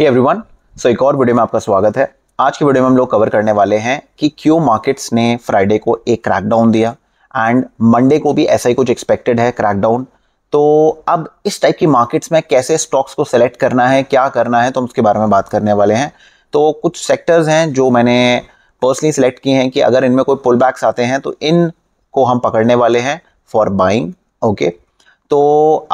hey everyone so so, एक और video में आपका स्वागत है आज की वीडियो में हम लोग कवर करने वाले हैं कि क्यों मार्केट्स ने फ्राइडे को एक क्रैकडाउन दिया एंड मंडे को भी ऐसा ही कुछ एक्सपेक्टेड है क्रैकडाउन तो अब इस टाइप की मार्केट्स में कैसे स्टॉक्स को सेलेक्ट करना है क्या करना है तो हम उसके बारे में बात करने वाले हैं तो कुछ सेक्टर्स हैं जो मैंने पर्सनली सेलेक्ट किए हैं कि अगर इनमें कोई पुल आते हैं तो इन को हम पकड़ने वाले हैं फॉर बाइंग ओके तो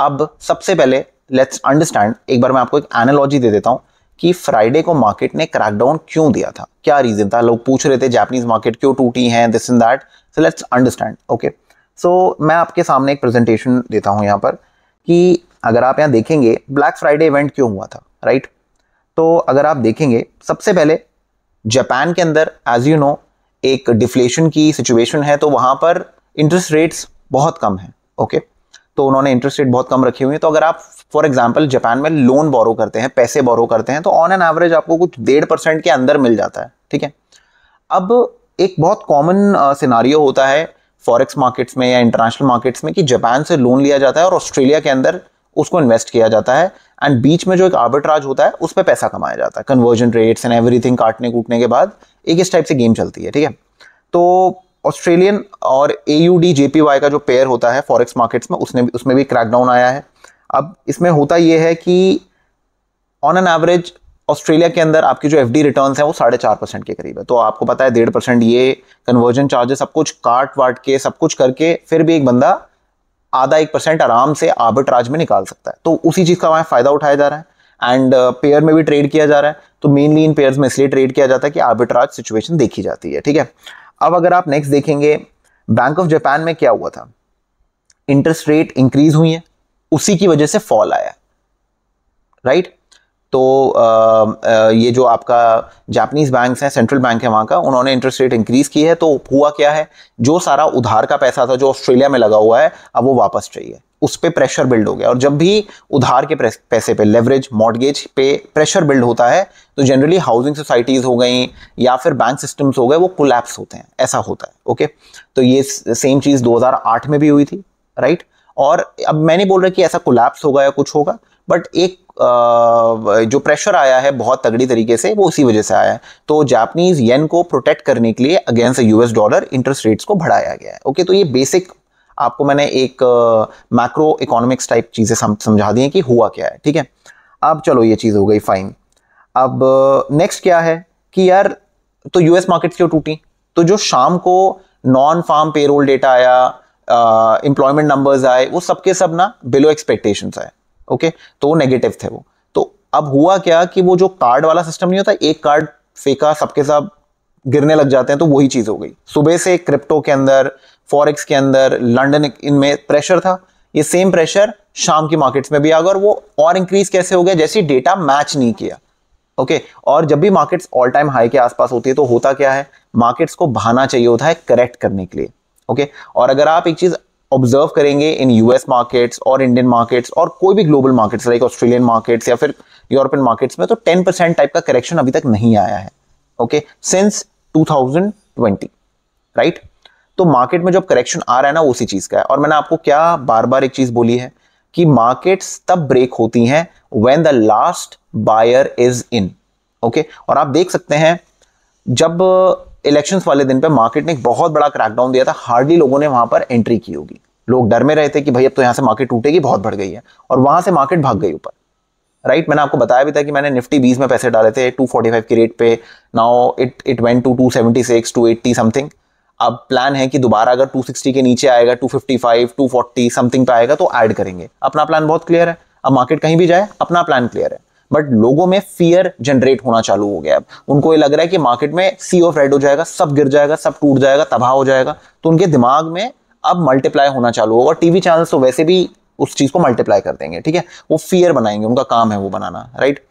अब सबसे पहले लेट्स अंडरस्टैंड एक बार मैं आपको एक एनालॉजी दे देता हूँ कि फ्राइडे को मार्केट ने क्रैकडाउन क्यों दिया था क्या रीजन था लोग पूछ रहे थे जापानीज मार्केट क्यों टूटी है this and that so let's understand okay so मैं आपके सामने एक प्रेजेंटेशन देता हूँ यहां पर कि अगर आप यहाँ देखेंगे ब्लैक फ्राइडे इवेंट क्यों हुआ था राइट right? तो अगर आप देखेंगे सबसे पहले जापान के अंदर एज यू नो एक डिफ्लेशन की सिचुएशन है तो वहां पर इंटरेस्ट रेट्स बहुत कम है ओके okay? तो उन्होंने इंटरेस्ट रेट बहुत कम रखी हुई है तो अगर आप फॉर एग्जाम्पल जापान में लोन बोरो करते हैं पैसे बोरो करते हैं तो ऑन एन एवरेज आपको कुछ डेढ़ परसेंट के अंदर मिल जाता है ठीक है अब एक बहुत कॉमन सिनारियो होता है फॉरेक्स मार्केट्स में या इंटरनेशनल मार्केट्स में कि जापान से लोन लिया जाता है और ऑस्ट्रेलिया के अंदर उसको इन्वेस्ट किया जाता है एंड बीच में जो एक आर्बिट्राज होता है उस पर पैसा कमाया जाता है कन्वर्जन रेट्स एंड एवरीथिंग काटने कूटने के बाद एक इस टाइप से गेम चलती है ठीक है तो ऑस्ट्रेलियन और A U D J P Y का जो पेयर होता है फॉरेक्स मार्केट्स में उसने उसमें भी क्रैकडाउन आया है अब इसमें होता यह है कि ऑन एन एवरेज ऑस्ट्रेलिया के अंदर आपकी जो एफ डी रिटर्न है वो साढ़े चार परसेंट के करीब है तो आपको पता है डेढ़ परसेंट ये कन्वर्जन चार्जेस सब कुछ काट वाट के सब कुछ करके फिर भी एक बंदा आधा एक परसेंट आराम से आर्बिट्राज में निकाल सकता है तो उसी चीज़ का वहाँ फ़ायदा उठाया जा रहा है एंड पेयर uh, में भी ट्रेड किया जा रहा है तो मेनली इन पेयर्स में इसलिए ट्रेड किया जाता है कि आर्बिट्राज सिचुएशन देखी जाती है ठीक है अब अगर आप नेक्स्ट देखेंगे बैंक ऑफ जापान में क्या हुआ था इंटरेस्ट रेट इंक्रीज हुई है उसी की वजह से फॉल आया राइट right? तो आ, ये जो आपका जापानीज बैंक्स हैं सेंट्रल बैंक है वहाँ का उन्होंने इंटरेस्ट रेट इंक्रीज की है तो हुआ क्या है जो सारा उधार का पैसा था जो ऑस्ट्रेलिया में लगा हुआ है अब वो वापस चाहिए उस पर प्रेशर बिल्ड हो गया और जब भी उधार के पैसे पे लेवरेज मॉडगेज पे प्रेशर बिल्ड होता है तो जनरली हाउसिंग सोसाइटीज़ हो गई या फिर बैंक सिस्टम्स हो गए वो कोलैप्स होते हैं ऐसा होता है ओके तो ये सेम चीज़ 2008 में भी हुई थी राइट और अब मैंने बोल रहा कि ऐसा कोलैप्स होगा या कुछ होगा बट एक जो प्रेशर आया है बहुत तगड़ी तरीके से वो उसी वजह से आया है तो जापनीज येन को प्रोटेक्ट करने के लिए against US dollar interest rates को बढ़ाया गया है ओके तो ये बेसिक आपको मैंने एक मैक्रो इकोनॉमिक्स टाइप चीज़ें समझा दी हैं कि हुआ क्या है ठीक है अब चलो ये चीज़ हो गई फाइन अब नेक्स्ट क्या है कि यार तो यूएस मार्केट्स क्यों टूटी तो जो शाम को नॉन फार्म पेरोल डेटा आया एम्प्लॉयमेंट नंबर्स आए वो सबके सब ना बिलो एक्सपेक्टेशन आए ओके तो वो नेगेटिव थे वो तो अब हुआ क्या कि वो जो कार्ड वाला सिस्टम नहीं होता एक कार्ड फेंका सबके सब गिरने लग जाते हैं तो वही चीज़ हो गई सुबह से क्रिप्टो के अंदर फॉरेक्स के अंदर लंडन इनमें प्रेशर था ये सेम प्रेशर शाम की मार्केट्स में भी आ गया और वो और इंक्रीज कैसे हो गया जैसे डेटा मैच नहीं किया ओके okay, और जब भी मार्केट्स ऑल टाइम हाई के आसपास होती है तो होता क्या है मार्केट्स को बहाना चाहिए होता है करेक्ट करने के लिए ओके okay? और अगर आप एक चीज ऑब्जर्व करेंगे इन यूएस मार्केट्स और इंडियन मार्केट्स और कोई भी global markets like Australian markets या फिर यूरोपियन मार्केट्स में तो 10% टाइप का करेक्शन अभी तक नहीं आया है ओके सिंस 2020 राइट right? तो मार्केट में जो करेक्शन आ रहा है ना उसी चीज का है और मैंने आपको क्या बार बार एक चीज बोली है कि मार्केट्स तब ब्रेक होती हैं when the last buyer is in okay और आप देख सकते हैं जब इलेक्शंस वाले दिन पे मार्केट ने एक बहुत बड़ा क्रैकडाउन दिया था हार्डली लोगों ने वहां पर एंट्री की होगी लोग डर में रहे थे कि भाई अब तो यहां से मार्केट टूटेगी बहुत बढ़ गई है और वहां से मार्केट भाग गई ऊपर राइट right? मैंने आपको बताया भी था कि मैंने निफ्टी बीस में पैसे डाले थे 245 के रेट पे now it it went to 276 280 something अब प्लान है कि दोबारा अगर 260 के नीचे आएगा 255, 240 समथिंग पे आएगा तो ऐड करेंगे अपना प्लान बहुत क्लियर है अब मार्केट कहीं भी जाए अपना प्लान क्लियर है बट लोगों में फियर जनरेट होना चालू हो गया अब उनको ये लग रहा है कि मार्केट में सी ऑफ रेड हो जाएगा सब गिर जाएगा सब टूट जाएगा तबाह हो जाएगा तो उनके दिमाग में अब मल्टीप्लाई होना चालू होगा टीवी चैनल तो वैसे भी उस चीज़ को मल्टीप्लाई कर देंगे ठीक है वो फियर बनाएंगे उनका काम है वो बनाना राइट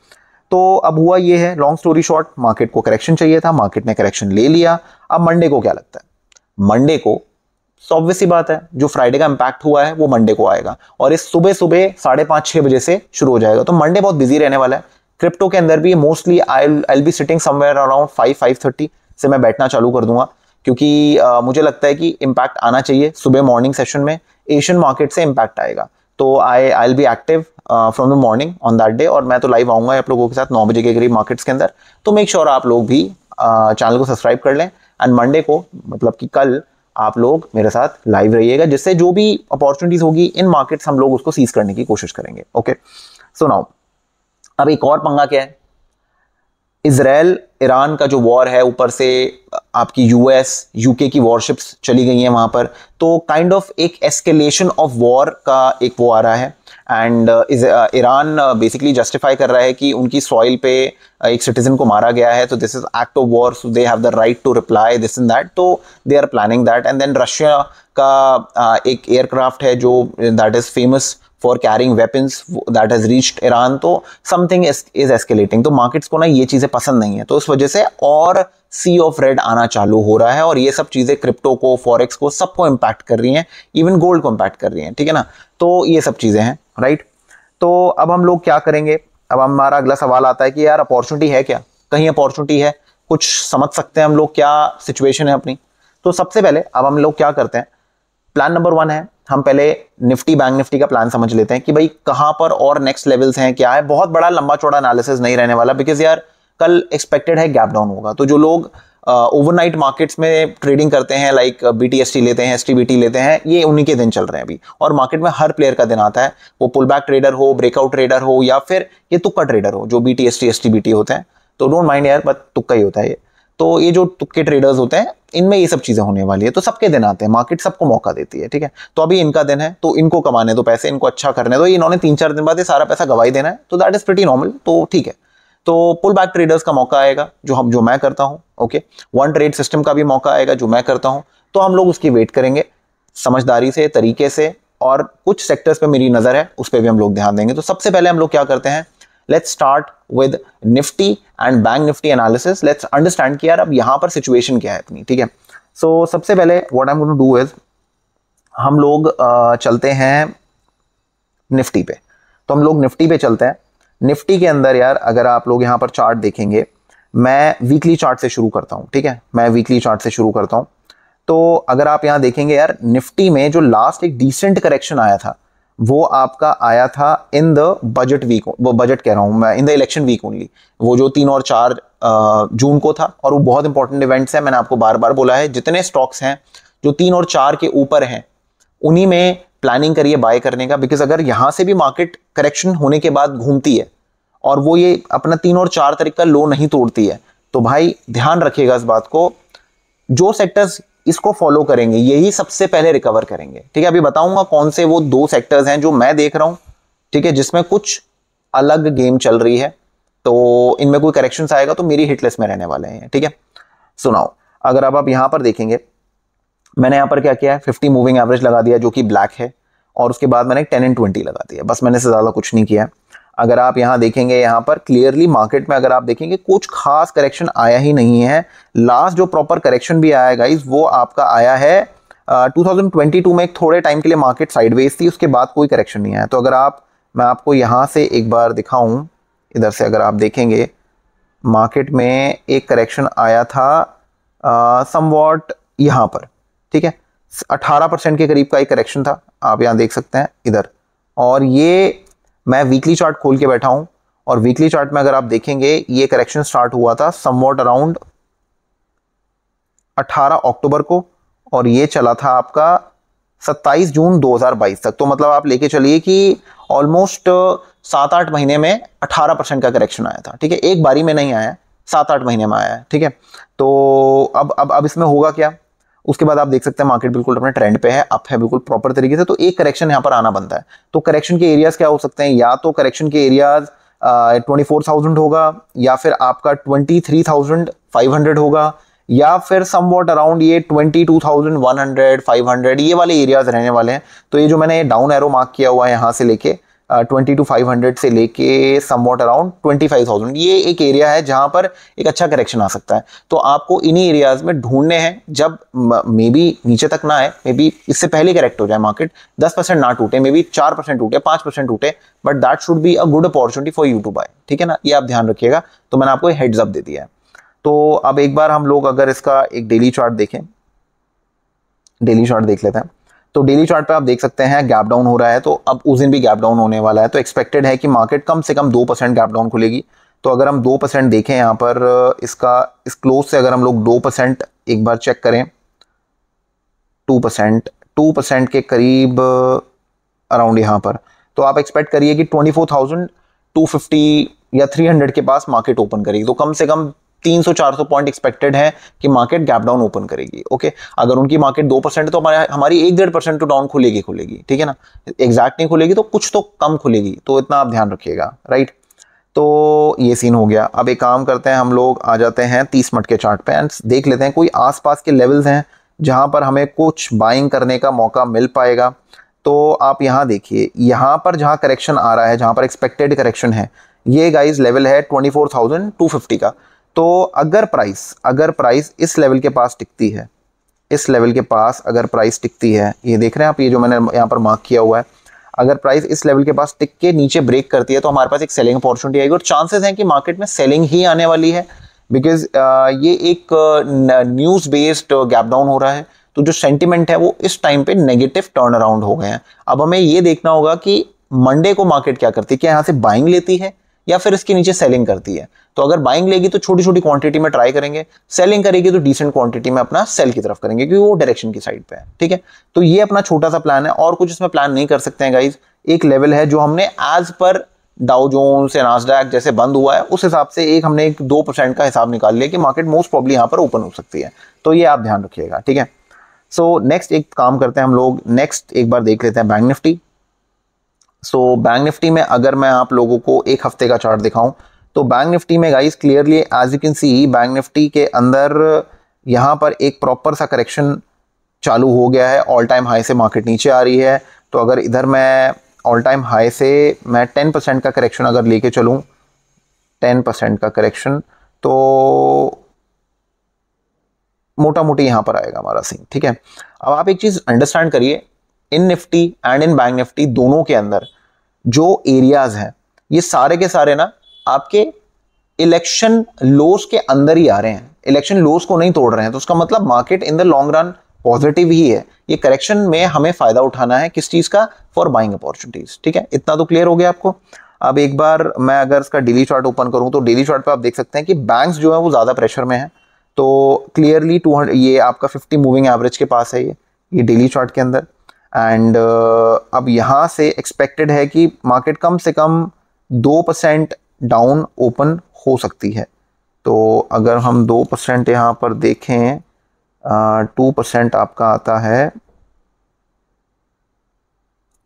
तो अब हुआ ये है लॉन्ग स्टोरी शॉर्ट मार्केट को करेक्शन चाहिए था मार्केट ने करेक्शन ले लिया अब मंडे को क्या लगता है मंडे को सो ऑब्वियस ही बात है जो फ्राइडे का इंपैक्ट हुआ है वो मंडे को आएगा और इस सुबह सुबह साढ़े पाँच छः बजे से शुरू हो जाएगा तो मंडे बहुत बिजी रहने वाला है क्रिप्टो के अंदर भी mostly I I be sitting somewhere around five five thirty से मैं बैठना चालू कर दूंगा क्योंकि आ, मुझे लगता है कि इम्पैक्ट आना चाहिए सुबह मॉर्निंग सेशन में एशियन मार्केट से इम्पैक्ट आएगा तो I I be active from the morning on that day और मैं तो लाइव आऊंगा आप लोगों के साथ नौ बजे के करीब मार्केट्स के अंदर तो मेक श्योर sure आप लोग भी चैनल uh, को सब्सक्राइब कर लें एंड मंडे को मतलब कि कल आप लोग मेरे साथ लाइव रहिएगा जिससे जो भी अपॉर्चुनिटीज होगी इन मार्केट्स हम लोग उसको सीज करने की कोशिश करेंगे ओके सो नाउ अब एक और पंगा क्या है इसराइल ईरान का जो वॉर है ऊपर से आपकी यूएस यूके की वॉरशिप्स चली गई हैं वहां पर तो काइंड kind ऑफ of एक एस्केलेशन ऑफ वॉर का एक वो आ रहा है एंड ईरान बेसिकली जस्टिफाई कर रहा है कि उनकी सॉइल पे uh, एक सिटीजन को मारा गया है तो this is act of war so they have the right to reply this and that तो they are planning that and then Russia का uh, एक एयरक्राफ्ट है जो that is famous for carrying weapons that has reached Iran तो something is escalating तो markets को ना ये चीज़ें पसंद नहीं है तो उस वजह से और सी ऑफ रेड आना चालू हो रहा है और ये सब चीज़ें क्रिप्टो को फॉरेक्स को सबको इम्पैक्ट कर रही हैं इवन गोल्ड को इम्पैक्ट कर रही हैं ठीक है ना तो ये सब चीज़ें हैं राइट तो अब हम लोग क्या करेंगे अब हमारा अगला सवाल आता है कि यार अपॉर्चुनिटी है क्या कहीं अपॉर्चुनिटी है कुछ समझ सकते हैं हम लोग क्या सिचुएशन है अपनी तो सबसे पहले अब हम लोग क्या करते हैं प्लान नंबर वन है हम पहले निफ्टी बैंक निफ्टी का प्लान समझ लेते हैं कि भाई कहाँ पर और नेक्स्ट लेवल्स हैं क्या है बहुत बड़ा लंबा चौड़ा एनालिसिस नहीं रहने वाला बिकॉज यार कल एक्सपेक्टेड है गैप डाउन होगा तो जो लोग ओवरनाइट मार्केट्स में ट्रेडिंग करते हैं लाइक बी लेते हैं एस लेते हैं ये उन्हीं के दिन चल रहे हैं अभी और मार्केट में हर प्लेयर का दिन आता है वो पुल बैक ट्रेडर हो ब्रेकआउट ट्रेडर हो या फिर ये तुक्का ट्रेडर हो जो बी टी एस होते हैं तो डोंट माइंड यार बट तुक्का ही होता है ये तो ये जो तुक्के ट्रेडर्स होते हैं इनमें ये सब चीज़ें होने वाली है तो सबके दिन आते हैं मार्केट सबको मौका देती है ठीक है तो अभी इनका दिन है तो इनको कमाने दो पैसे इनको अच्छा करने दो इन्होंने तीन चार दिन बाद ये सारा पैसा गवाई देना है तो दैट इज़ प्रटी नॉर्मल तो ठीक है तो पुल बैक ट्रेडर्स का मौका आएगा जो हम जो मैं करता हूँ ओके वन ट्रेड सिस्टम का भी मौका आएगा जो मैं करता हूँ तो हम लोग उसकी वेट करेंगे समझदारी से तरीके से और कुछ सेक्टर्स पे मेरी नज़र है उस पर भी हम लोग ध्यान देंगे तो सबसे पहले हम लोग क्या करते हैं let's start with Nifty and Bank Nifty analysis let's understand कि यार अब यहाँ पर सिचुएशन क्या है अपनी ठीक है सो so, सबसे पहले what I am to do is हम लोग चलते हैं निफ्टी पे तो हम लोग निफ्टी पे चलते हैं निफ्टी के अंदर यार अगर आप लोग यहां पर चार्ट देखेंगे मैं वीकली चार्ट से शुरू करता हूं ठीक है मैं वीकली चार्ट से शुरू करता हूं तो अगर आप यहां देखेंगे यार निफ्टी में जो लास्ट एक डिसेंट करेक्शन आया था वो आपका आया था इन द बजट वीक वो बजट कह रहा हूं मैं in the election week only वो जो तीन और चार जून को था और वो बहुत इंपॉर्टेंट इवेंट्स है मैंने आपको बार बार बोला है जितने स्टॉक्स हैं जो तीन और चार के ऊपर हैं उन्हीं में प्लानिंग करिए बाय करने का बिकॉज अगर यहाँ से भी मार्केट करेक्शन होने के बाद घूमती है और वो ये अपना तीन और चार तारीख का लो नहीं तोड़ती है तो भाई ध्यान रखिएगा इस बात को जो सेक्टर्स इसको फॉलो करेंगे यही सबसे पहले रिकवर करेंगे ठीक है अभी बताऊंगा कौन से वो दो सेक्टर्स हैं जो मैं देख रहा हूं ठीक है जिसमें कुछ अलग गेम चल रही है तो इनमें कोई करेक्शन आएगा तो मेरी हिटलिस्ट में रहने वाले हैं ठीक है सुनाओ अगर अब आप यहां पर देखेंगे मैंने यहाँ पर क्या किया है फिफ्टी मूविंग एवरेज लगा दिया जो कि ब्लैक है और उसके बाद मैंने टेन एंड ट्वेंटी लगा दिया बस मैंने इससे ज़्यादा कुछ नहीं किया अगर आप यहाँ देखेंगे यहाँ पर क्लियरली मार्केट में अगर आप देखेंगे कुछ खास करेक्शन आया ही नहीं है लास्ट जो प्रॉपर करेक्शन भी आया गाइज वो आपका आया है टू uh, में एक थोड़े टाइम के लिए मार्केट साइडवेज थी उसके बाद कोई करेक्शन नहीं आया तो अगर आप मैं आपको यहाँ से एक बार दिखाऊँ इधर से अगर आप देखेंगे मार्केट में एक करेक्शन आया था समवॉट यहाँ पर ठीक है 18 परसेंट के करीब का एक करेक्शन था आप यहाँ देख सकते हैं इधर और ये मैं वीकली चार्ट खोल के बैठा हूँ और वीकली चार्ट में अगर आप देखेंगे ये करेक्शन स्टार्ट हुआ था समवॉट अराउंड 18 अक्टूबर को और ये चला था आपका 27 जून 2022 तक तो मतलब आप लेके चलिए कि ऑलमोस्ट सात आठ महीने में 18 परसेंट का करेक्शन आया था ठीक है एक बारी में नहीं आया सात आठ महीने में आया है ठीक है तो अब अब अब इसमें होगा क्या उसके बाद आप देख सकते हैं मार्केट बिल्कुल अपने ट्रेंड पे है अप है बिल्कुल प्रॉपर तरीके से तो एक करेक्शन यहाँ पर आना बनता है तो करेक्शन के एरियाज क्या हो सकते हैं या तो करेक्शन के एरियाज ट्वेंटी फोर थाउजेंड होगा या फिर आपका twenty three thousand five hundred होगा या फिर सम वॉट अराउंड ये twenty two thousand one hundred five hundred ये वाले एरियाज रहने वाले हैं तो ये जो मैंने डाउन एरो मार्क किया हुआ है यहाँ से लेके ट्वेंटी टू फाइव हंड्रेड से लेके somewhat around twenty five thousand ये एक एरिया है जहां पर एक अच्छा करेक्शन आ सकता है तो आपको इन्हीं एरियाज में ढूंढने हैं जब मे बी नीचे तक ना आए मे बी इससे पहले करेक्ट हो जाए मार्केट दस परसेंट ना टूटे मे बी चार परसेंट टूटे पांच परसेंट टूटे but that should be a good opportunity for you to buy ठीक है ना ये आप ध्यान रखिएगा तो मैंने आपको हेड्स अप दे दिया है तो अब एक बार हम लोग अगर इसका एक डेली चार्ट देखें डेली चार्ट देख लेते हैं तो डेली चार्ट पे आप देख सकते हैं गैप डाउन हो रहा है तो अब उस दिन भी गैप डाउन होने वाला है तो एक्सपेक्टेड है कि मार्केट कम से कम दो परसेंट गैप डाउन खुलेगी तो अगर हम दो परसेंट देखें यहाँ पर इसका इस क्लोज से अगर हम लोग दो परसेंट एक बार चेक करें टू परसेंट टू परसेंट के करीब अराउंड यहाँ पर तो आप एक्सपेक्ट करिए कि twenty four thousand two fifty या थ्री हंड्रेड के पास मार्केट ओपन करेगी तो कम से कम 300-400 पॉइंट एक्सपेक्टेड है कि मार्केट गैप डाउन ओपन करेगी ओके अगर उनकी मार्केट दो परसेंट तो हमारे हमारी एक डेढ़ परसेंट तो डाउन खुलेगी खुलेगी ठीक है ना एग्जैक्ट नहीं खुलेगी तो कुछ तो कम खुलेगी तो इतना आप ध्यान रखिएगा राइट तो ये सीन हो गया अब एक काम करते हैं हम लोग आ जाते हैं तीस मिनट के चार्ट पे एंड देख लेते हैं कोई आस के लेवल्स हैं जहाँ पर हमें कुछ बाइंग करने का मौका मिल पाएगा तो आप यहाँ देखिए यहाँ पर जहाँ करेक्शन आ रहा है जहाँ पर एक्सपेक्टेड करेक्शन है ये गाइज लेवल है 24,250 का तो अगर प्राइस अगर प्राइस इस लेवल के पास टिकती है इस लेवल के पास अगर प्राइस टिकती है ये देख रहे हैं आप ये जो मैंने यहाँ पर मार्क किया हुआ है अगर प्राइस इस लेवल के पास टिक के नीचे ब्रेक करती है तो हमारे पास एक सेलिंग अपॉर्चुनिटी आएगी और चांसेस हैं कि मार्केट में सेलिंग ही आने वाली है बिकॉज ये एक न्यूज़ बेस्ड गैप डाउन हो रहा है तो जो सेंटिमेंट है वो इस टाइम पे नेगेटिव टर्न अराउंड हो गए हैं अब हमें ये देखना होगा कि मंडे को मार्केट क्या करती है क्या यहाँ से बाइंग लेती है या फिर इसके नीचे सेलिंग करती है तो अगर बाइंग लेगी तो छोटी छोटी क्वांटिटी में ट्राई करेंगे सेलिंग करेगी तो डिसेंट क्वांटिटी में अपना सेल की तरफ करेंगे क्योंकि वो डायरेक्शन की साइड पे है ठीक है तो ये अपना छोटा सा प्लान है और कुछ इसमें प्लान नहीं कर सकते हैं गाइज एक लेवल है जो हमने एज पर डाउ जोन्स नाजडाक जैसे बंद हुआ है उस हिसाब से एक हमने एक दो परसेंट का हिसाब निकाल लिया कि मार्केट मोस्ट प्रॉब्ली यहाँ पर ओपन हो सकती है तो ये आप ध्यान रखिएगा ठीक है सो so, नेक्स्ट एक काम करते हैं हम लोग नेक्स्ट एक बार देख लेते हैं bank Nifty so bank Nifty में अगर मैं आप लोगों को एक हफ्ते का चार्ट दिखाऊं तो बैंक निफ्टी में guys clearly as you can see bank Nifty के अंदर यहां पर एक प्रॉपर सा करेक्शन चालू हो गया है ऑल टाइम हाई से मार्केट नीचे आ रही है तो अगर इधर मैं ऑल टाइम हाई से मैं टेन परसेंट का करेक्शन अगर लेके चलूँ टेन परसेंट का करेक्शन तो मोटा मोटी यहां पर आएगा हमारा सीन ठीक है अब आप एक चीज़ अंडरस्टैंड करिए in Nifty and in bank Nifty दोनों के अंदर जो एरियाज हैं ये सारे के सारे ना आपके इलेक्शन लोस के अंदर ही आ रहे हैं इलेक्शन लोस को नहीं तोड़ रहे हैं तो उसका मतलब market in the long run positive ही है ये करेक्शन में हमें फायदा उठाना है किस चीज़ का फॉर बाइंग अपॉर्चुनिटीज ठीक है इतना तो क्लियर हो गया आपको अब एक बार मैं अगर इसका डेली चार्ट ओपन करूं तो डेली चार्ट पे आप देख सकते हैं कि बैंक्स जो है वो ज़्यादा प्रेशर में है तो क्लियरली टू ये आपका फिफ्टी मूविंग एवरेज के पास है ये ये डेली चार्ट के अंदर एंड uh, अब यहाँ से एक्सपेक्टेड है कि मार्केट कम से कम दो परसेंट डाउन ओपन हो सकती है तो अगर हम दो परसेंट यहाँ पर देखें टू uh, परसेंट आपका आता है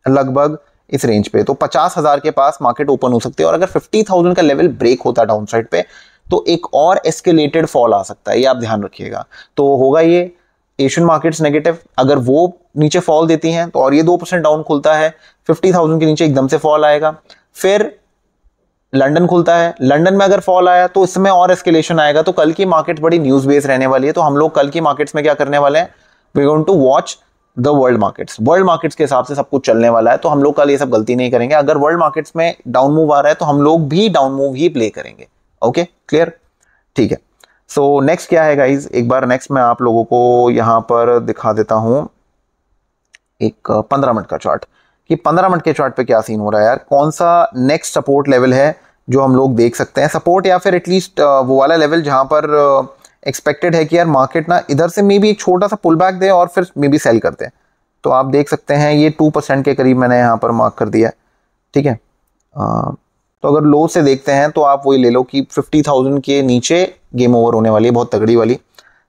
लगभग इस रेंज पे तो पचास हज़ार के पास मार्केट ओपन हो सकती है और अगर फिफ्टी थाउजेंड का लेवल ब्रेक होता है डाउन साइड पे तो एक और एस्केलेटेड फॉल आ सकता है ये आप ध्यान रखिएगा तो होगा ये एशियन मार्केट्स नेगेटिव अगर वो नीचे फॉल देती हैं तो और ये दो परसेंट डाउन खुलता है फिफ्टी थाउजेंड के नीचे एकदम से फॉल आएगा फिर लंदन खुलता है लंदन में अगर फॉल आया तो इसमें और एस्केलेशन आएगा तो कल की मार्केट बड़ी न्यूज बेस रहने वाली है तो हम लोग कल की मार्केट्स में क्या करने वाले हैं we going to watch the world markets world markets के हिसाब से सब कुछ चलने वाला है तो हम लोग कल ये सब गलती नहीं करेंगे अगर वर्ल्ड मार्केट्स में डाउन मूव आ रहा है तो हम लोग भी डाउन मूव ही प्ले करेंगे ओके क्लियर ठीक है सो so, नेक्स्ट क्या है गाइज एक बार नेक्स्ट मैं आप लोगों को यहाँ पर दिखा देता हूँ एक uh, पंद्रह मिनट का चार्ट कि पंद्रह मिनट के चार्ट पे क्या सीन हो रहा है यार कौन सा नेक्स्ट सपोर्ट लेवल है जो हम लोग देख सकते हैं सपोर्ट या फिर एटलीस्ट uh, वो वाला लेवल जहाँ पर एक्सपेक्टेड uh, है कि यार मार्केट ना इधर से मे बी एक छोटा सा पुल बैक दे और फिर मे बी सेल करते हैं तो आप देख सकते हैं ये टू परसेंट के करीब मैंने यहाँ पर मार्क कर दिया है ठीक है तो अगर लो से देखते हैं तो आप वही ले लो कि फिफ्टी थाउजेंड के नीचे गेम ओवर होने वाली है बहुत तगड़ी वाली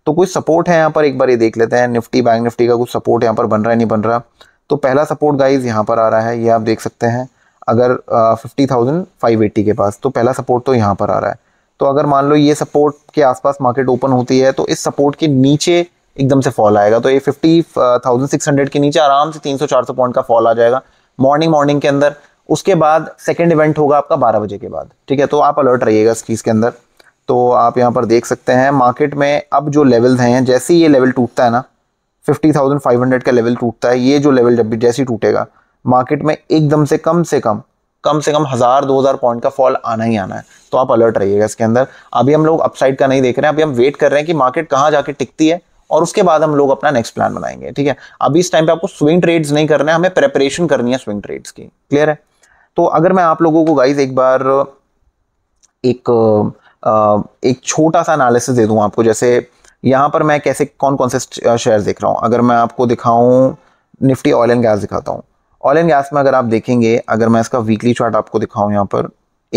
तो कुछ सपोर्ट है यहाँ पर एक बार ये देख लेते हैं निफ्टी बैंक निफ्टी का कुछ सपोर्ट यहाँ पर बन रहा है नहीं बन रहा तो पहला सपोर्ट गाइज यहाँ पर आ रहा है ये आप देख सकते हैं अगर फिफ्टी थाउजेंड फाइव एट्टी के पास तो पहला सपोर्ट तो यहाँ पर आ रहा है तो अगर मान लो ये सपोर्ट के आसपास मार्केट ओपन होती है तो इस सपोर्ट के नीचे एकदम से फॉल आएगा तो ये फिफ्टी थाउजेंड सिक्स हंड्रेड के नीचे आराम से तीन सौ चार सौ पॉइंट का फॉल आ जाएगा मॉर्निंग मॉर्निंग के अंदर उसके बाद सेकेंड इवेंट होगा आपका बारह बजे के बाद ठीक है तो आप अलर्ट रहिएगा इस चीज़ के अंदर तो आप यहाँ पर देख सकते हैं मार्केट में अब जो लेवल हैं जैसे ही ये लेवल टूटता है ना फिफ्टी थाउजेंड फाइव हंड्रेड का लेवल टूटता है ये जो लेवल जब भी जैसे ही टूटेगा मार्केट में एकदम से कम से कम कम से कम हज़ार दो हज़ार पॉइंट का फॉल आना ही आना है तो आप अलर्ट रहिएगा इसके अंदर अभी हम लोग अपसाइड का नहीं देख रहे हैं अभी हम वेट कर रहे हैं कि मार्केट कहाँ जाके टिकती है और उसके बाद हम लोग अपना नेक्स्ट प्लान बनाएंगे ठीक है अभी इस टाइम पे आपको स्विंग ट्रेड्स नहीं करना है हमें प्रेपरेशन करनी है स्विंग ट्रेड्स की क्लियर है तो अगर मैं आप लोगों को गाइज एक बार एक एक छोटा सा एनालिसिस दे दूं आपको जैसे यहाँ पर मैं कैसे कौन कौन से शेयर देख रहा हूँ अगर मैं आपको दिखाऊँ निफ्टी ऑयल एंड गैस दिखाता हूँ ऑयल एंड गैस में अगर आप देखेंगे अगर मैं इसका वीकली चार्ट आपको दिखाऊं यहाँ पर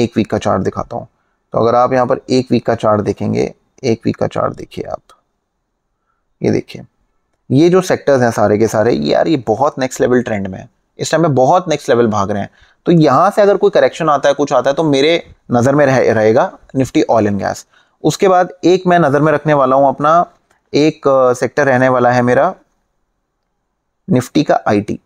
एक वीक का चार्ट दिखाता हूँ तो अगर आप यहाँ पर एक वीक का चार्ट देखेंगे एक वीक का चार्ट देखिए आप ये देखिए ये जो सेक्टर्स हैं सारे के सारे यार ये बहुत नेक्स्ट लेवल ट्रेंड में है इस टाइम में बहुत नेक्स्ट लेवल भाग रहे हैं तो यहां से अगर कोई करेक्शन आता है कुछ आता है तो मेरे नज़र में रहेगा निफ्टी ऑयल एंड गैस उसके बाद एक मैं नज़र में रखने वाला हूं अपना एक सेक्टर रहने वाला है मेरा निफ्टी का आईटी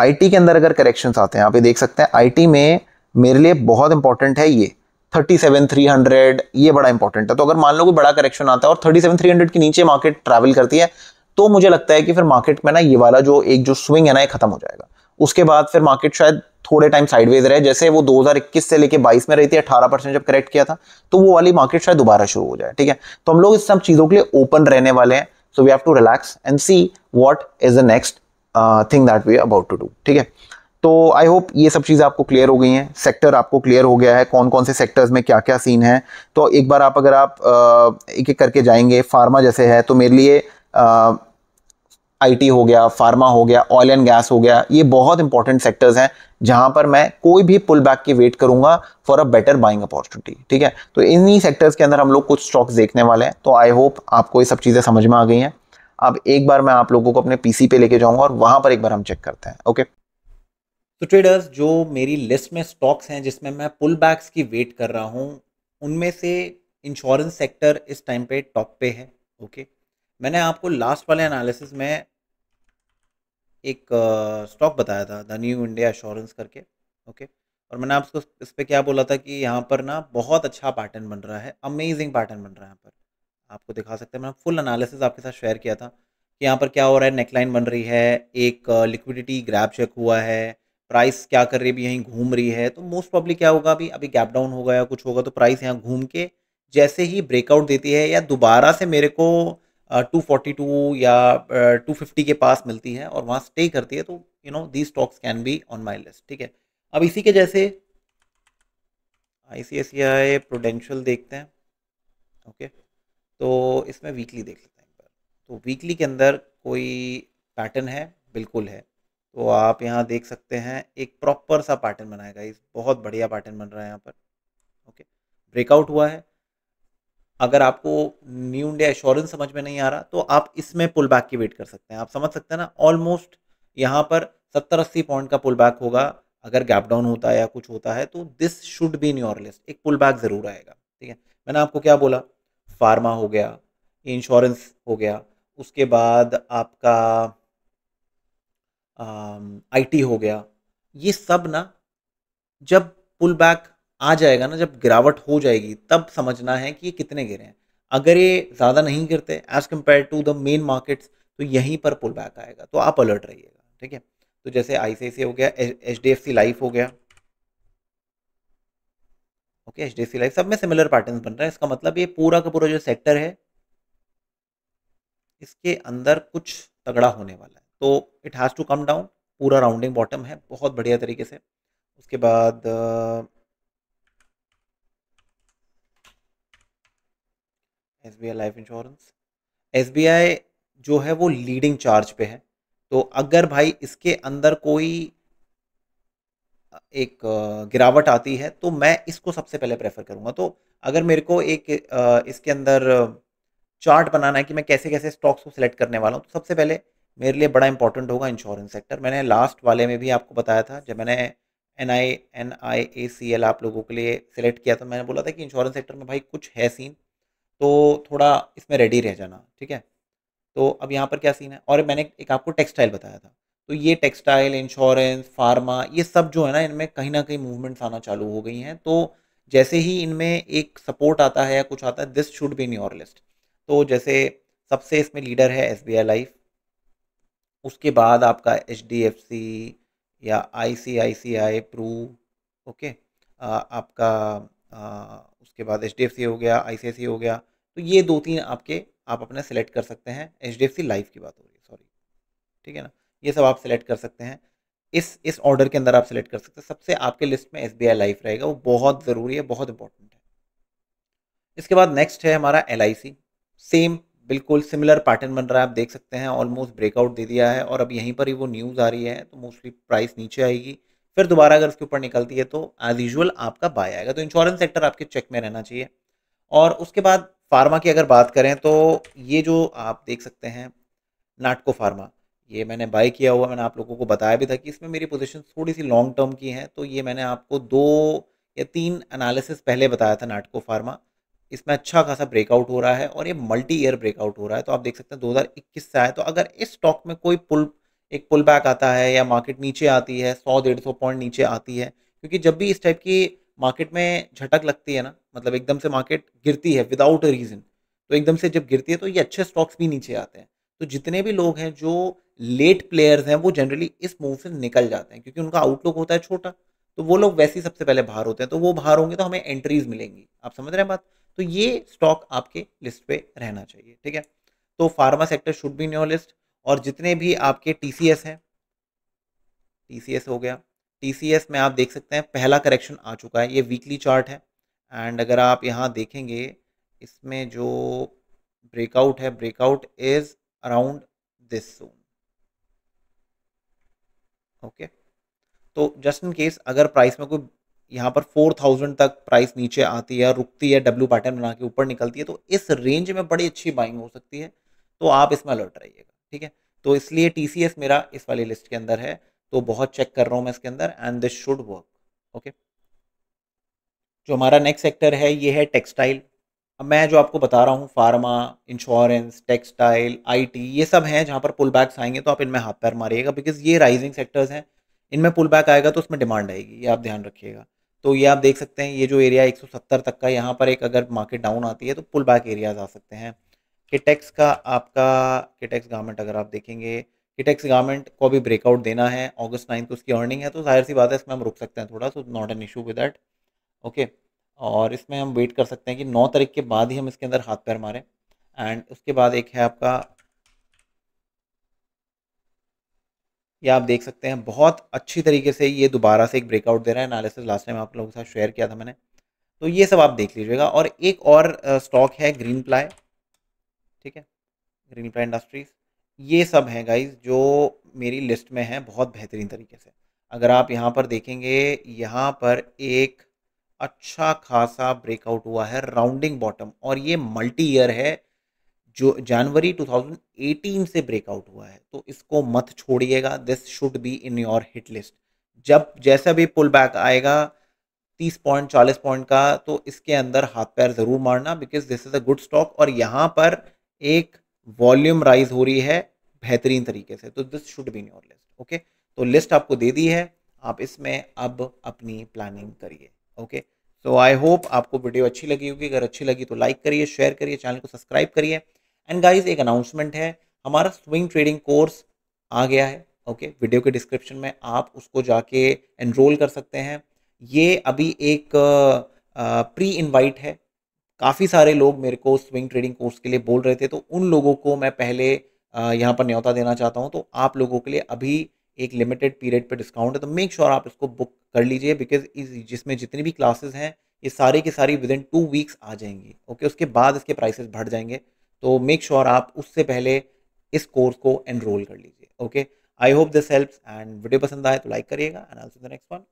आईटी के अंदर अगर करेक्शंस आते हैं आप ये देख सकते हैं आईटी में मेरे लिए बहुत इंपॉर्टेंट है ये थर्टी सेवन थ्री हंड्रेड ये बड़ा इंपॉर्टेंट है तो अगर मान लो कोई बड़ा करेक्शन आता है और थर्टी सेवन थ्री हंड्रेड के नीचे मार्केट ट्रैवल करती है तो मुझे लगता है कि फिर मार्केट में ना ये वाला जो एक जो स्विंग है ना ये खत्म हो जाएगा उसके बाद फिर मार्केट शायद थोड़े टाइम साइडवेज रहे जैसे वो 2021 से लेके 22 में रही थी 18 परसेंट जब करेक्ट किया था तो वो वाली मार्केट शायद दोबारा शुरू हो जाए ठीक है तो हम लोग इस सब चीज़ों के लिए ओपन रहने वाले हैं so we have to relax and see what is the next thing that we about to do ठीक है तो आई होप ये सब चीज़ें आपको क्लियर हो गई हैं सेक्टर आपको क्लियर हो गया है कौन कौन से सेक्टर्स में क्या क्या सीन है तो एक बार आप अगर आप uh, एक एक करके जाएंगे फार्मा जैसे है तो मेरे लिए uh, आईटी हो गया फार्मा हो गया ऑयल एंड गैस हो गया ये बहुत इंपॉर्टेंट सेक्टर्स हैं जहां पर मैं कोई भी पुल बैक की वेट करूंगा for a better buying opportunity ठीक है तो इन्हीं सेक्टर्स के अंदर हम लोग कुछ स्टॉक्स देखने वाले हैं तो आई होप आपको ये सब चीज़ें समझ में आ गई हैं अब एक बार मैं आप लोगों को अपने पीसी पे लेके जाऊंगा और वहां पर एक बार हम चेक करते हैं ओके तो ट्रेडर्स जो मेरी लिस्ट में स्टॉक्स हैं जिसमें मैं पुल बैक्स की वेट कर रहा हूँ उनमें से इंश्योरेंस सेक्टर इस टाइम पे टॉप पे है ओके मैंने आपको लास्ट वाले एनालिसिस में एक स्टॉक बताया था द न्यू इंडिया एश्योरेंस करके ओके और मैंने आपको इस पर क्या बोला था कि यहाँ पर ना बहुत अच्छा पैटर्न बन रहा है अमेजिंग पैटर्न बन रहा है यहाँ पर आपको दिखा सकते हैं मैंने फुल एनालिसिस आपके साथ शेयर किया था कि यहाँ पर क्या हो रहा है नेकलाइन बन रही है एक लिक्विडिटी ग्रैप चेक हुआ है प्राइस क्या कर रही है अभी यहीं घूम रही है तो मोस्ट पब्लिक क्या होगा अभी अभी गैप डाउन होगा या कुछ होगा तो प्राइस यहाँ घूम के जैसे ही ब्रेकआउट देती है या दोबारा से मेरे को 242 या 250 के पास मिलती है और वहाँ स्टे करती है तो you know the stocks can be on my list ठीक है अब इसी के जैसे आई सी एस आई प्रोडेंशियल देखते हैं ओके तो इसमें वीकली देख लेते हैं तो वीकली के अंदर कोई पैटर्न है बिल्कुल है तो आप यहाँ देख सकते हैं एक प्रॉपर सा पैटर्न बनाएगा इस बहुत बढ़िया पैटर्न बन रहा है यहाँ पर ओके ब्रेकआउट हुआ है अगर आपको न्यू इंडिया एश्योरेंस समझ में नहीं आ रहा तो आप इसमें पुल बैक की वेट कर सकते हैं आप समझ सकते हैं ना ऑलमोस्ट यहाँ पर सत्तर अस्सी पॉइंट का पुल बैक होगा अगर गैप डाउन होता है या कुछ होता है तो this should be in list एक पुल बैक ज़रूर आएगा ठीक है मैंने आपको क्या बोला फार्मा हो गया इंश्योरेंस हो गया उसके बाद आपका आईटी हो गया ये सब ना जब पुल बैक आ जाएगा ना जब गिरावट हो जाएगी तब समझना है कि ये कितने गिरे हैं अगर ये ज़्यादा नहीं गिरते as compared to the main markets तो यहीं पर पुल बैक आएगा तो आप अलर्ट रहिएगा ठीक है तो जैसे आई हो गया H D F C life हो गया okay H D F C life सब में सिमिलर पैटर्न बन रहा है इसका मतलब ये पूरा का पूरा जो सेक्टर है इसके अंदर कुछ तगड़ा होने वाला है तो it has to come down पूरा राउंडिंग बॉटम है बहुत बढ़िया तरीके से उसके बाद S B I life insurance S B I जो है वो लीडिंग चार्ज पे है तो अगर भाई इसके अंदर कोई एक गिरावट आती है तो मैं इसको सबसे पहले प्रेफर करूँगा तो अगर मेरे को एक इसके अंदर चार्ट बनाना है कि मैं कैसे कैसे स्टॉक्स को सिलेक्ट करने वाला हूँ तो सबसे पहले मेरे लिए बड़ा इंपॉर्टेंट होगा इंश्योरेंस सेक्टर मैंने लास्ट वाले में भी आपको बताया था जब मैंने N I N I A C L आप लोगों के लिए सिलेक्ट किया तो मैंने बोला था कि इंश्योरेंस सेक्टर में भाई कुछ है सीन तो थोड़ा इसमें रेडी रह जाना ठीक है तो अब यहाँ पर क्या सीन है और मैंने एक आपको टेक्सटाइल बताया था तो ये टेक्सटाइल इंश्योरेंस फार्मा ये सब जो है ना इनमें कहीं ना कहीं मूवमेंट्स आना चालू हो गई हैं तो जैसे ही इनमें एक सपोर्ट आता है या कुछ आता है this should be in your list तो जैसे सबसे इसमें लीडर है एस बी आई लाइफ उसके बाद आपका एच डी एफ सी या आई सी आई सी आई प्रू ओके आपका आ, उसके बाद एच डी एफ सी हो गया आई सी आई सी हो गया तो ये दो तीन आपके आप अपने सेलेक्ट कर सकते हैं H D F C life की बात हो रही है सॉरी ठीक है ना ये सब आप सेलेक्ट कर सकते हैं इस इस ऑर्डर के अंदर आप सेलेक्ट कर सकते हैं सबसे आपके लिस्ट में एस बी आई लाइफ रहेगा वो बहुत ज़रूरी है बहुत इंपॉर्टेंट है इसके बाद नेक्स्ट है हमारा एल आई सी सेम बिल्कुल सिमिलर पैटर्न बन रहा है आप देख सकते हैं ऑलमोस्ट ब्रेकआउट दे दिया है और अब यहीं पर ही वो न्यूज़ आ रही है तो मोस्टली प्राइस नीचे आएगी फिर दोबारा अगर उसके ऊपर निकलती है तो एज यूजल आपका बाय आएगा तो इंश्योरेंस सेक्टर आपके चेक में रहना चाहिए और उसके बाद फार्मा की अगर बात करें तो ये जो आप देख सकते हैं नाटको फार्मा ये मैंने बाय किया हुआ मैंने आप लोगों को बताया भी था कि इसमें मेरी पोजीशन थोड़ी सी लॉन्ग टर्म की है तो ये मैंने आपको दो या तीन एनालिसिस पहले बताया था नाटको फार्मा इसमें अच्छा खासा ब्रेकआउट हो रहा है और ये मल्टी ईयर ब्रेकआउट हो रहा है तो आप देख सकते हैं इक्कीस से आए तो अगर इस स्टॉक में कोई पुल एक पुल बैक आता है या मार्केट नीचे आती है सौ डेढ़ सौ पॉइंट नीचे आती है क्योंकि जब भी इस टाइप की मार्केट में झटक लगती है ना मतलब एकदम से मार्केट गिरती है विदाउट अ रीज़न तो एकदम से जब गिरती है तो ये अच्छे स्टॉक्स भी नीचे आते हैं तो जितने भी लोग हैं जो लेट प्लेयर्स हैं वो जनरली इस मूव से निकल जाते हैं क्योंकि उनका आउटलुक होता है छोटा तो वो लोग वैसे ही सबसे पहले बाहर होते हैं तो वो बाहर होंगे तो हमें एंट्रीज मिलेंगी आप समझ रहे हैं बात तो ये स्टॉक आपके लिस्ट पे रहना चाहिए ठीक है तो pharma sector should be in your list और जितने भी आपके टी हैं टी हो गया टी में आप देख सकते हैं पहला करेक्शन आ चुका है ये वीकली चार्ट है एंड अगर आप यहाँ देखेंगे इसमें जो ब्रेकआउट है breakout is around this zone okay तो जस्ट इन केस अगर प्राइस में कोई यहाँ पर 4000 तक प्राइस नीचे आती है रुकती है डब्ल्यू पैटर्न बना के ऊपर निकलती है तो इस रेंज में बड़ी अच्छी बाइंग हो सकती है तो आप इसमें अलर्ट रहिएगा ठीक है तो इसलिए टी मेरा इस वाली लिस्ट के अंदर है तो बहुत चेक कर रहा हूँ मैं इसके अंदर and this should work okay जो हमारा नेक्स्ट सेक्टर है ये है टेक्सटाइल अब मैं जो आपको बता रहा हूँ फार्मा इंश्योरेंस टेक्सटाइल आईटी ये सब हैं जहाँ पर पुल बैक्स आएंगे तो आप इनमें हाथ पैर मारिएगा बिकॉज ये राइजिंग सेक्टर्स हैं इनमें पुल बैक आएगा तो उसमें डिमांड आएगी ये आप ध्यान रखिएगा तो ये आप देख सकते हैं ये जो एरिया 170 तक का यहाँ पर एक अगर मार्केट डाउन आती है तो पुल बैक एरियाज आ सकते हैं किटेक्स का आपका किटेक्स गारमेंट अगर आप देखेंगे किटेक्स गारमेंट को भी ब्रेकआउट देना है अगस्त नाइन्थ उसकी अर्निंग है तो जाहिर सी बात है इसमें हम रुक सकते हैं थोड़ा so not an issue with that okay और इसमें हम वेट कर सकते हैं कि नौ तारीख के बाद ही हम इसके अंदर हाथ पैर मारें एंड उसके बाद एक है आपका ये आप देख सकते हैं बहुत अच्छी तरीके से ये दोबारा से एक ब्रेकआउट दे रहा है एनालिसिस लास्ट टाइम आप लोगों के साथ शेयर किया था मैंने तो ये सब आप देख लीजिएगा और एक और स्टॉक है ग्रीन प्लाई ठीक है ग्रीन प्लाई इंडस्ट्रीज़ ये सब हैं गाइज जो मेरी लिस्ट में हैं बहुत बेहतरीन तरीके से अगर आप यहाँ पर देखेंगे यहाँ पर एक अच्छा खासा ब्रेकआउट हुआ है राउंडिंग बॉटम और ये मल्टी ईयर है जो जनवरी 2018 से ब्रेकआउट हुआ है तो इसको मत छोड़िएगा this should be in your hit list जब जैसा भी पुल बैक आएगा 30 पॉइंट 40 पॉइंट का तो इसके अंदर हाथ पैर ज़रूर मारना because this is a good stock और यहाँ पर एक वॉल्यूम राइज हो रही है बेहतरीन तरीके से तो this should be in your list okay तो लिस्ट आपको दे दी है आप इसमें अब अपनी प्लानिंग करिए ओके सो आई होप आपको वीडियो अच्छी लगी होगी अगर अच्छी लगी तो लाइक करिए शेयर करिए चैनल को सब्सक्राइब करिए एंड गाइज एक अनाउंसमेंट है हमारा स्विंग ट्रेडिंग कोर्स आ गया है ओके okay? वीडियो के डिस्क्रिप्शन में आप उसको जाके एनरोल कर सकते हैं ये अभी एक प्री इनवाइट है काफ़ी सारे लोग मेरे को स्विंग ट्रेडिंग कोर्स के लिए बोल रहे थे तो उन लोगों को मैं पहले यहाँ पर न्यौता देना चाहता हूँ तो आप लोगों के लिए अभी एक लिमिटेड पीरियड पर डिस्काउंट है तो मेक श्योर sure आप इसको बुक कर लीजिए बिकॉज इस जिसमें जितनी भी क्लासेस हैं ये सारी के सारी विद इन टू वीक्स आ जाएंगी ओके उसके बाद इसके प्राइसेस बढ़ जाएंगे तो मेक श्योर sure आप उससे पहले इस कोर्स को एनरोल कर लीजिए okay I hope this helps and video पसंद आए तो लाइक करिएगा and also the next one